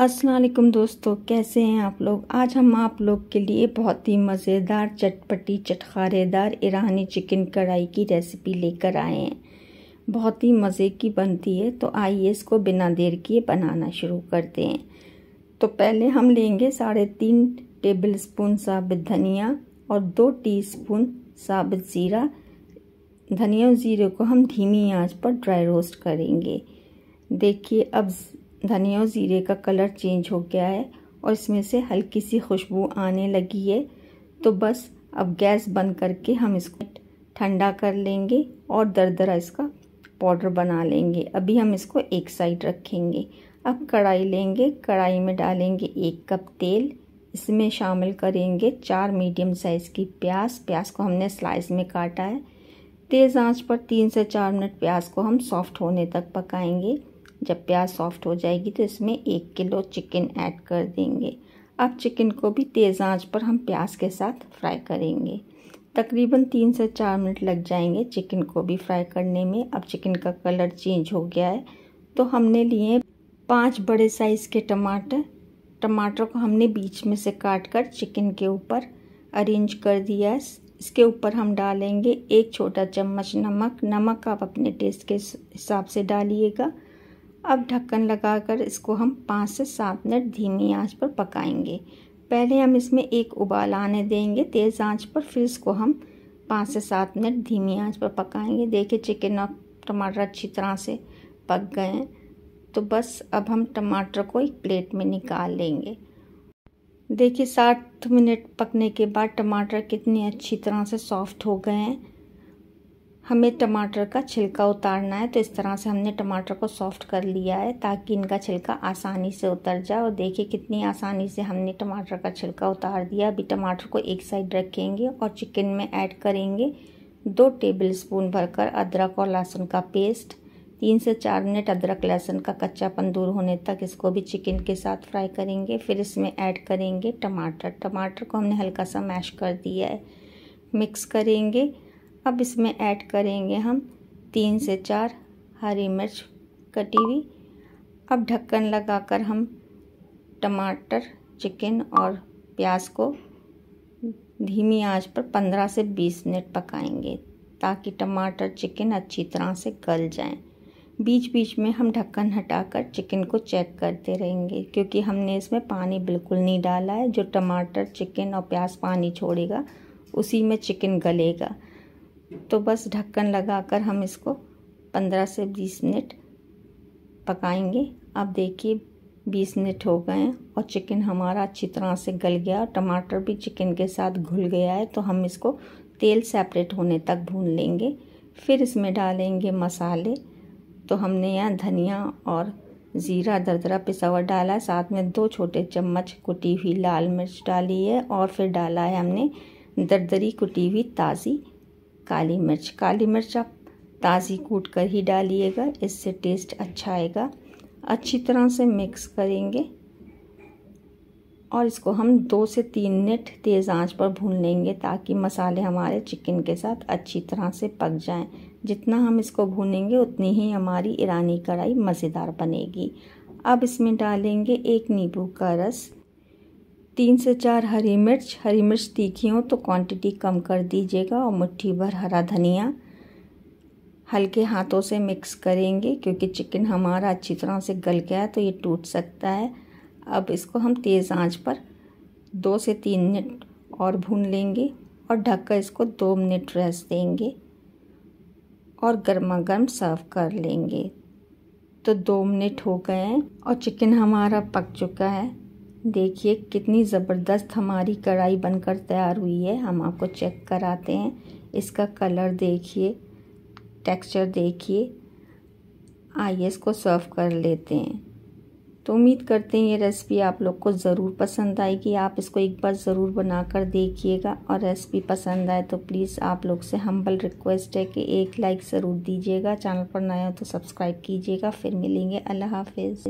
असलकुम दोस्तों कैसे हैं आप लोग आज हम आप लोग के लिए बहुत ही मज़ेदार चटपटी चटखारेदार ईरानी चिकन कढ़ाई की रेसिपी लेकर आए हैं बहुत ही मज़े की बनती है तो आइए इसको बिना देर किए बनाना शुरू करते हैं तो पहले हम लेंगे साढ़े तीन टेबल स्पून साबित धनिया और दो टीस्पून साबित ज़ीरा धनिया और ज़ीरे को हम धीमी आँच पर ड्राई रोस्ट करेंगे देखिए अब धनिया और ज़ीरे का कलर चेंज हो गया है और इसमें से हल्की सी खुशबू आने लगी है तो बस अब गैस बंद करके हम इसको ठंडा कर लेंगे और दरदरा इसका पाउडर बना लेंगे अभी हम इसको एक साइड रखेंगे अब कढ़ाई लेंगे कढ़ाई में डालेंगे एक कप तेल इसमें शामिल करेंगे चार मीडियम साइज़ की प्याज प्याज को हमने स्लाइस में काटा है तेज़ आंच पर तीन से चार मिनट प्याज को हम सॉफ्ट होने तक पकाएंगे जब प्याज सॉफ्ट हो जाएगी तो इसमें एक किलो चिकन ऐड कर देंगे अब चिकन को भी तेज़ आंच पर हम प्याज के साथ फ्राई करेंगे तकरीबन तीन से चार मिनट लग जाएंगे चिकन को भी फ्राई करने में अब चिकन का कलर चेंज हो गया है तो हमने लिए पांच बड़े साइज़ के टमाटर टमाटर को हमने बीच में से काट कर चिकन के ऊपर अरेंज कर दिया है इसके ऊपर हम डालेंगे एक छोटा चम्मच नमक नमक आप अपने टेस्ट के हिसाब से डालिएगा अब ढक्कन लगाकर इसको हम पाँच से सात मिनट धीमी आंच पर पकाएंगे पहले हम इसमें एक उबाल आने देंगे तेज़ आंच पर फिर इसको हम पाँच से सात मिनट धीमी आंच पर पकाएंगे देखिए चिकन और टमाटर अच्छी तरह से पक गए हैं तो बस अब हम टमाटर को एक प्लेट में निकाल लेंगे देखिए सात मिनट पकने के बाद टमाटर कितने अच्छी तरह से सॉफ्ट हो गए हैं हमें टमाटर का छिलका उतारना है तो इस तरह से हमने टमाटर को सॉफ्ट कर लिया है ताकि इनका छिलका आसानी से उतर जाए और देखिए कितनी आसानी से हमने टमाटर का छिलका उतार दिया अभी टमाटर को एक साइड रखेंगे और चिकन में ऐड करेंगे दो टेबल स्पून भरकर अदरक और लहसुन का पेस्ट तीन से चार मिनट अदरक लहसुन का कच्चापन दूर होने तक इसको भी चिकन के साथ फ्राई करेंगे फिर इसमें ऐड करेंगे टमाटर टमाटर को हमने हल्का सा मैश कर दिया है मिक्स करेंगे अब इसमें ऐड करेंगे हम तीन से चार हरी मिर्च कटी हुई अब ढक्कन लगाकर हम टमाटर चिकन और प्याज को धीमी आंच पर 15 से 20 मिनट पकाएंगे ताकि टमाटर चिकन अच्छी तरह से गल जाएं। बीच बीच में हम ढक्कन हटाकर चिकन को चेक करते रहेंगे क्योंकि हमने इसमें पानी बिल्कुल नहीं डाला है जो टमाटर चिकन और प्याज पानी छोड़ेगा उसी में चिकन गलेगा तो बस ढक्कन लगाकर हम इसको पंद्रह से बीस मिनट पकाएंगे अब देखिए बीस मिनट हो गए हैं और चिकन हमारा अच्छी तरह से गल गया और टमाटर भी चिकन के साथ घुल गया है तो हम इसको तेल सेपरेट होने तक भून लेंगे फिर इसमें डालेंगे मसाले तो हमने यहाँ धनिया और ज़ीरा दरदरा पिसा हुआ डाला है साथ में दो छोटे चम्मच कुटी हुई लाल मिर्च डाली है और फिर डाला है हमने दरदरी कुटी हुई ताज़ी काली मिर्च काली मिर्च आप ताज़ी कूट कर ही डालिएगा इससे टेस्ट अच्छा आएगा अच्छी तरह से मिक्स करेंगे और इसको हम दो से तीन मिनट तेज़ आंच पर भून लेंगे ताकि मसाले हमारे चिकन के साथ अच्छी तरह से पक जाएं जितना हम इसको भूनेंगे उतनी ही हमारी ईरानी कढ़ाई मज़ेदार बनेगी अब इसमें डालेंगे एक नींबू का रस तीन से चार हरी मिर्च हरी मिर्च तीखी हो तो क्वांटिटी कम कर दीजिएगा और मुट्ठी भर हरा धनिया हल्के हाथों से मिक्स करेंगे क्योंकि चिकन हमारा अच्छी तरह से गल गया है तो ये टूट सकता है अब इसको हम तेज़ आंच पर दो से तीन मिनट और भून लेंगे और ढककर इसको दो मिनट रेस्ट देंगे और गर्मा गर्म सर्व कर लेंगे तो दो मिनट हो गए हैं और चिकन हमारा पक चुका है देखिए कितनी ज़बरदस्त हमारी कढ़ाई बनकर तैयार हुई है हम आपको चेक कराते हैं इसका कलर देखिए टेक्सचर देखिए आइए इसको सर्व कर लेते हैं तो उम्मीद करते हैं ये रेसिपी आप लोग को ज़रूर पसंद आएगी आप इसको एक बार ज़रूर बना कर देखिएगा और रेसिपी पसंद आए तो प्लीज़ आप लोग से हम्बल रिक्वेस्ट है कि एक लाइक ज़रूर दीजिएगा चैनल पर नया हो तो सब्सक्राइब कीजिएगा फिर मिलेंगे अल्लाह हाफिज़